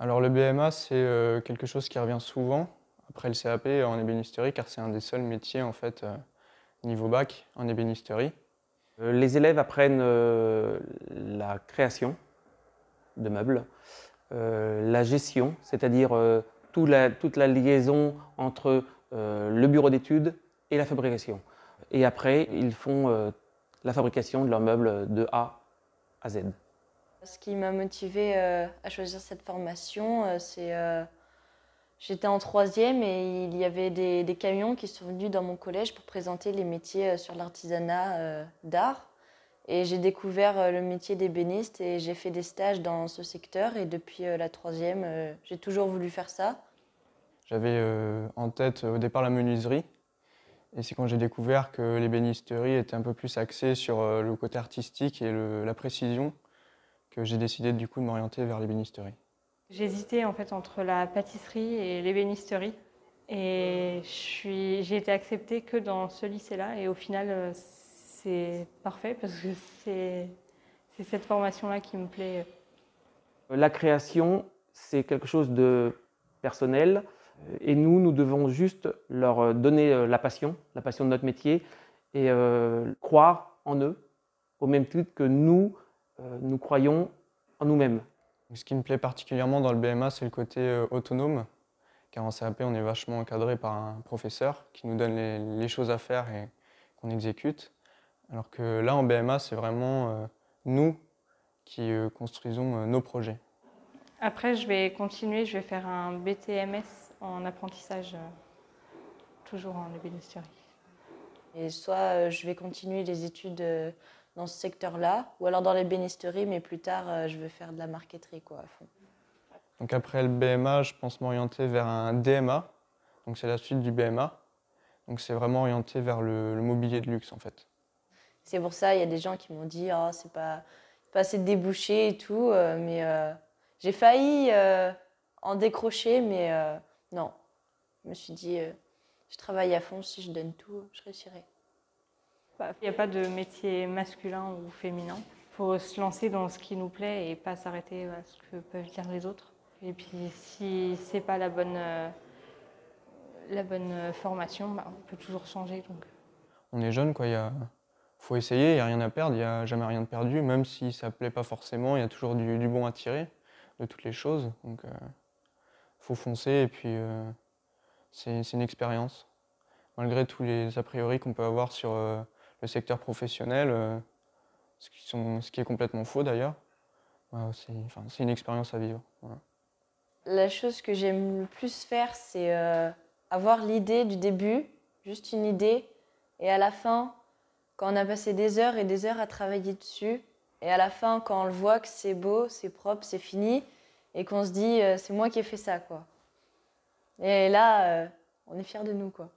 Alors le BMA, c'est euh, quelque chose qui revient souvent après le CAP en ébénisterie, car c'est un des seuls métiers en fait euh, niveau bac en ébénisterie. Euh, les élèves apprennent la création de meubles, la gestion, c'est-à-dire toute, toute, la, liaison entre le bureau d'études et la fabrication. Et après, ils font la fabrication de leurs meubles de A à Z. Ce qui m'a motivée euh, à choisir cette formation, euh, c'est euh, J'étais en troisième et il y avait des, camions qui sont venus dans mon collège pour présenter les métiers sur l'artisanat d'art. Et j'ai découvert le métier d'ébéniste et j'ai fait des stages dans ce secteur. Et depuis la troisième, j'ai toujours voulu faire ça. J'avais en tête au départ la menuiserie. Et c'est quand j'ai découvert que l'ébénisterie était un peu plus axée sur le côté artistique et la précision que j'ai décidé du coup de m'orienter vers l'ébénisterie. J'hésitais en fait entre la pâtisserie et l'ébénisterie. Et j'ai été acceptée que dans ce lycée-là. Et au final, euh, c'est parfait parce que c'est cette formation-là qui me plaît. La création, c'est quelque chose de personnel. Et nous, nous devons juste leur donner euh, la passion, la passion de notre métier, et euh, croire en eux, au même titre que nous, euh, nous croyons en nous-mêmes. Ce qui me plaît particulièrement dans le BMA, c'est le côté euh, autonome, car en CAP, on est vachement encadré par un professeur qui nous donne les, choses à faire et qu'on exécute. Alors que là, en BMA, c'est vraiment euh, nous qui construisons nos projets. Après, je vais continuer, je vais faire un BTMS en apprentissage, toujours en ébénisterie. Et soit je vais continuer les études dans ce secteur-là, ou alors dans les l'ébénisterie, mais plus tard, euh, je veux faire de la marqueterie quoi, à fond. Donc après le BMA, je pense m'orienter vers un DMA, donc c'est la suite du BMA. Donc c'est vraiment orienté vers le, mobilier de luxe en fait. C'est pour ça, il y a des gens qui m'ont dit oh, c'est pas, pas assez débouché et tout, euh, mais euh, j'ai failli en décrocher, mais non. Je me suis dit je travaille à fond, si je donne tout, je réussirai. Bah, il n'y a pas de métier masculin ou féminin. Il faut se lancer dans ce qui nous plaît et pas s'arrêter à ce que peuvent dire les autres. Et puis si c'est pas la bonne, euh, la bonne euh, formation, bah, on peut toujours changer. Donc. On est jeune, quoi. Il faut essayer, il n'y a rien à perdre, il n'y a jamais rien de perdu. Même si ça ne plaît pas forcément, il y a toujours du, bon à tirer de toutes les choses. Donc il euh, faut foncer et puis c'est une expérience. Malgré tous les a priori qu'on peut avoir sur le secteur professionnel, euh, ce, qui sont, ce, qui est complètement faux d'ailleurs. c'est une expérience à vivre. La chose que j'aime le plus faire, c'est euh, avoir l'idée du début, juste une idée, et à la fin, quand on a passé des heures et des heures à travailler dessus, et à la fin, quand on le voit que c'est beau, c'est propre, c'est fini, et qu'on se dit, euh, c'est moi qui ai fait ça, quoi. Et là, on est fiers de nous, quoi.